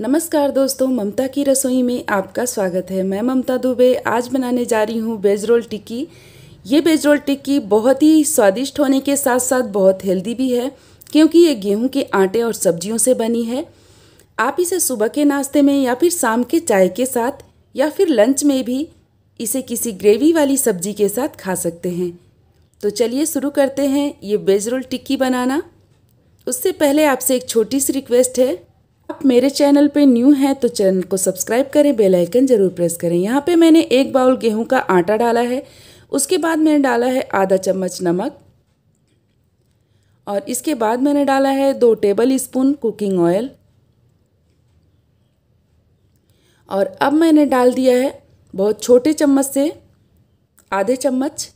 नमस्कार दोस्तों ममता की रसोई में आपका स्वागत है मैं ममता दुबे आज बनाने जा रही हूँ बेज रोल टिक्की ये बेज रोल टिक्की बहुत ही स्वादिष्ट होने के साथ साथ बहुत हेल्दी भी है क्योंकि ये गेहूं के आटे और सब्जियों से बनी है आप इसे सुबह के नाश्ते में या फिर शाम के चाय के साथ या फिर लंच में भी इसे किसी ग्रेवी वाली सब्जी के साथ खा सकते हैं तो चलिए शुरू करते हैं ये बेज रोल टिक्की बनाना उससे पहले आपसे एक छोटी सी रिक्वेस्ट है आप मेरे चैनल पे न्यू हैं तो चैनल को सब्सक्राइब करें बेल आइकन ज़रूर प्रेस करें यहाँ पे मैंने एक बाउल गेहूं का आटा डाला है उसके बाद मैंने डाला है आधा चम्मच नमक और इसके बाद मैंने डाला है दो टेबल स्पून कुकिंग ऑयल और अब मैंने डाल दिया है बहुत छोटे चम्मच से आधे चम्मच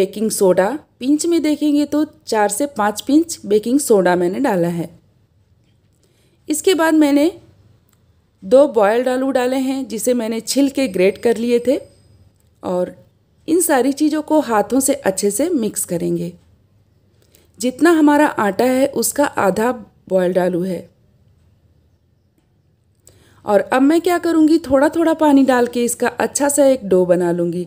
बेकिंग सोडा पिंच में देखेंगे तो चार से पाँच पिंच बेकिंग सोडा मैंने डाला है इसके बाद मैंने दो बॉयल्ड आलू डाले हैं जिसे मैंने छिल के ग्रेट कर लिए थे और इन सारी चीज़ों को हाथों से अच्छे से मिक्स करेंगे जितना हमारा आटा है उसका आधा बॉयल्ड आलू है और अब मैं क्या करूँगी थोड़ा थोड़ा पानी डाल के इसका अच्छा सा एक डो बना लूँगी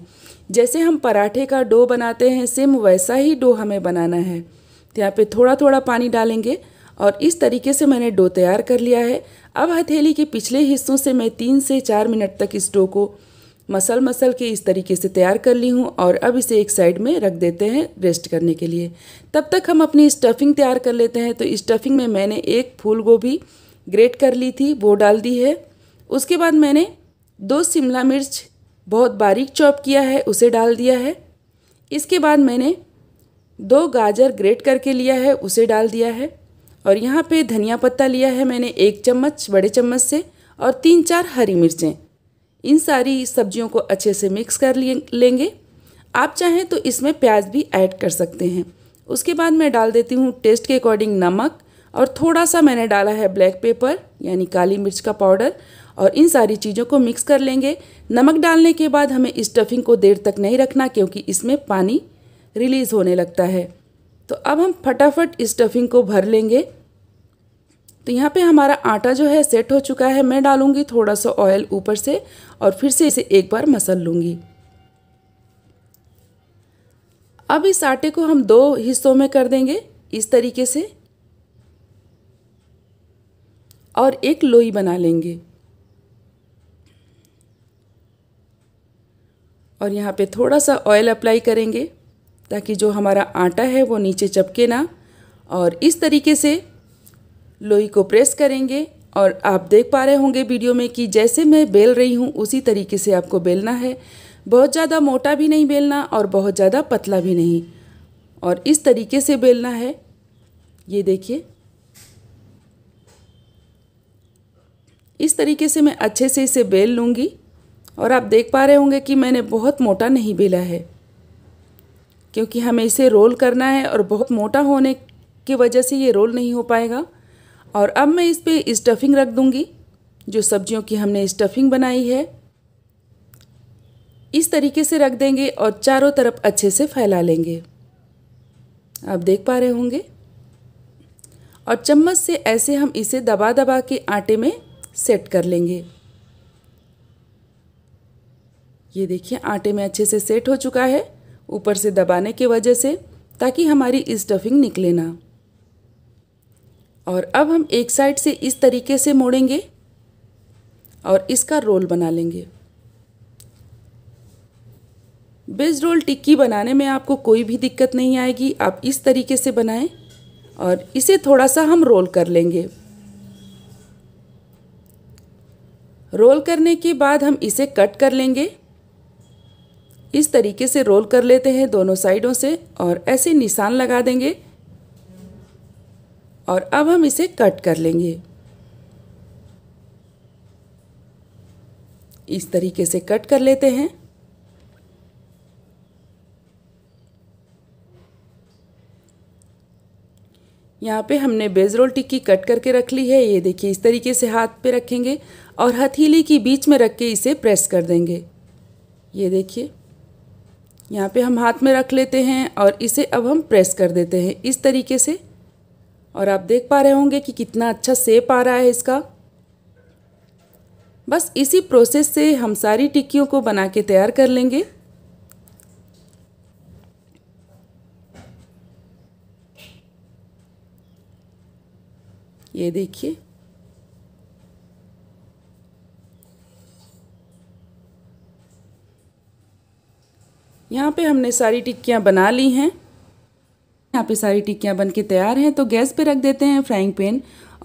जैसे हम पराठे का डो बनाते हैं सेम वैसा ही डो हमें बनाना है तो यहाँ पे थोड़ा थोड़ा पानी डालेंगे और इस तरीके से मैंने डो तैयार कर लिया है अब हथेली के पिछले हिस्सों से मैं तीन से चार मिनट तक इस डो को मसल मसल के इस तरीके से तैयार कर ली हूँ और अब इसे एक साइड में रख देते हैं रेस्ट करने के लिए तब तक हम अपनी स्टफिंग तैयार कर लेते हैं तो स्टफिंग में मैंने एक फूल गोभी ग्रेट कर ली थी वो डाल दी है उसके बाद मैंने दो शिमला मिर्च बहुत बारीक चॉप किया है उसे डाल दिया है इसके बाद मैंने दो गाजर ग्रेट करके लिया है उसे डाल दिया है और यहाँ पे धनिया पत्ता लिया है मैंने एक चम्मच बड़े चम्मच से और तीन चार हरी मिर्चें इन सारी सब्जियों को अच्छे से मिक्स कर लेंगे आप चाहें तो इसमें प्याज भी ऐड कर सकते हैं उसके बाद मैं डाल देती हूँ टेस्ट के अकॉर्डिंग नमक और थोड़ा सा मैंने डाला है ब्लैक पेपर यानी काली मिर्च का पाउडर और इन सारी चीज़ों को मिक्स कर लेंगे नमक डालने के बाद हमें स्टफिंग को देर तक नहीं रखना क्योंकि इसमें पानी रिलीज़ होने लगता है तो अब हम फटाफट स्टफिंग को भर लेंगे तो यहाँ पे हमारा आटा जो है सेट हो चुका है मैं डालूँगी थोड़ा सा ऑयल ऊपर से और फिर से इसे एक बार मसल लूँगी अब इस आटे को हम दो हिस्सों में कर देंगे इस तरीके से और एक लोई बना लेंगे और यहाँ पे थोड़ा सा ऑयल अप्लाई करेंगे ताकि जो हमारा आटा है वो नीचे चपके ना और इस तरीके से लोई को प्रेस करेंगे और आप देख पा रहे होंगे वीडियो में कि जैसे मैं बेल रही हूँ उसी तरीके से आपको बेलना है बहुत ज़्यादा मोटा भी नहीं बेलना और बहुत ज़्यादा पतला भी नहीं और इस तरीके से बेलना है ये देखिए इस तरीके से मैं अच्छे से इसे बेल लूँगी और आप देख पा रहे होंगे कि मैंने बहुत मोटा नहीं बेला है क्योंकि हमें इसे रोल करना है और बहुत मोटा होने की वजह से ये रोल नहीं हो पाएगा और अब मैं इस पर स्टफिंग रख दूँगी जो सब्जियों की हमने स्टफिंग बनाई है इस तरीके से रख देंगे और चारों तरफ अच्छे से फैला लेंगे आप देख पा रहे होंगे और चम्मच से ऐसे हम इसे दबा दबा के आटे में सेट कर लेंगे ये देखिए आटे में अच्छे से सेट हो चुका है ऊपर से दबाने की वजह से ताकि हमारी स्टफिंग निकले ना और अब हम एक साइड से इस तरीके से मोड़ेंगे और इसका रोल बना लेंगे बेज रोल टिक्की बनाने में आपको कोई भी दिक्कत नहीं आएगी आप इस तरीके से बनाएं और इसे थोड़ा सा हम रोल कर लेंगे रोल करने के बाद हम इसे कट कर लेंगे इस तरीके से रोल कर लेते हैं दोनों साइडों से और ऐसे निशान लगा देंगे और अब हम इसे कट कर लेंगे इस तरीके से कट कर लेते हैं यहाँ पे हमने बेजरोल टिक्की कट करके रख ली है ये देखिए इस तरीके से हाथ पे रखेंगे और हथेली की बीच में रख के इसे प्रेस कर देंगे ये देखिए यहाँ पे हम हाथ में रख लेते हैं और इसे अब हम प्रेस कर देते हैं इस तरीके से और आप देख पा रहे होंगे कि कितना अच्छा सेप आ रहा है इसका बस इसी प्रोसेस से हम सारी टिक्कियों को बना के तैयार कर लेंगे ये देखिए यहाँ पे हमने सारी टिक्कियाँ बना ली हैं यहाँ पे सारी टिक्कियाँ बन के तैयार हैं तो गैस पे रख देते हैं फ्राइंग पैन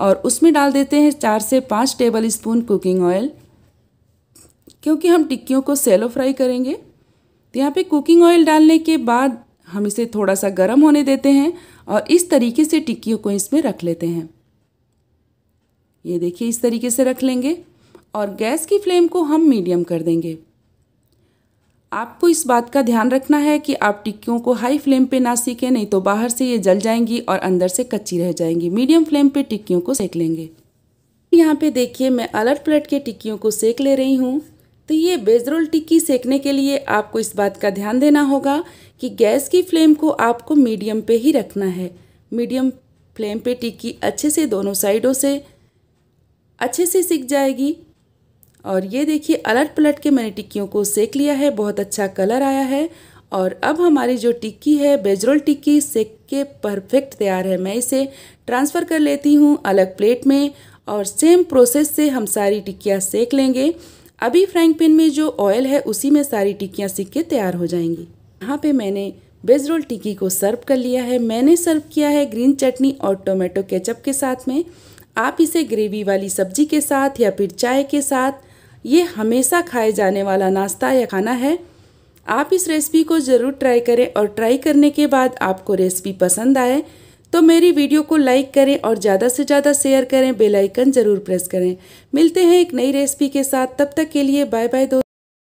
और उसमें डाल देते हैं चार से पाँच टेबल स्पून कुकिंग ऑयल क्योंकि हम टिक्कियों को सेलो फ्राई करेंगे तो यहाँ पे कुकिंग ऑयल डालने के बाद हम इसे थोड़ा सा गर्म होने देते हैं और इस तरीके से टिक्कियों को इसमें रख लेते हैं ये देखिए इस तरीके से रख लेंगे और गैस की फ्लेम को हम मीडियम कर देंगे आपको इस बात का ध्यान रखना है कि आप टिक्कियों को हाई फ्लेम पे ना सीखें नहीं तो बाहर से ये जल जाएंगी और अंदर से कच्ची रह जाएंगी मीडियम फ्लेम पे टिक्कियों को सेक लेंगे यहाँ पे देखिए मैं अलट पलट के टिक्कियों को सेक ले रही हूँ तो ये बेजरोल टिक्की सेकने के लिए आपको इस बात का ध्यान देना होगा कि गैस की फ्लेम को आपको मीडियम पर ही रखना है मीडियम फ्लेम पर टिक्की अच्छे से दोनों साइडों से अच्छे से सीख जाएगी और ये देखिए अलट पलट के मैंने टिक्कियों को सेक लिया है बहुत अच्छा कलर आया है और अब हमारी जो टिक्की है बेजरोल टिक्की सेक के परफेक्ट तैयार है मैं इसे ट्रांसफ़र कर लेती हूँ अलग प्लेट में और सेम प्रोसेस से हम सारी टिक्कियाँ सेक लेंगे अभी फ्राइंग पैन में जो ऑयल है उसी में सारी टिक्कियाँ सीख के तैयार हो जाएंगी यहाँ पे मैंने बेजरोल रोल टिक्की को सर्व कर लिया है मैंने सर्व किया है ग्रीन चटनी और टोमेटो केचप के साथ में आप इसे ग्रेवी वाली सब्जी के साथ या फिर चाय के साथ ये हमेशा खाए जाने वाला नाश्ता या खाना है आप इस रेसिपी को ज़रूर ट्राई करें और ट्राई करने के बाद आपको रेसिपी पसंद आए तो मेरी वीडियो को लाइक करें और ज़्यादा से ज़्यादा शेयर करें बेल आइकन ज़रूर प्रेस करें मिलते हैं एक नई रेसिपी के साथ तब तक के लिए बाय बाय दोस्तों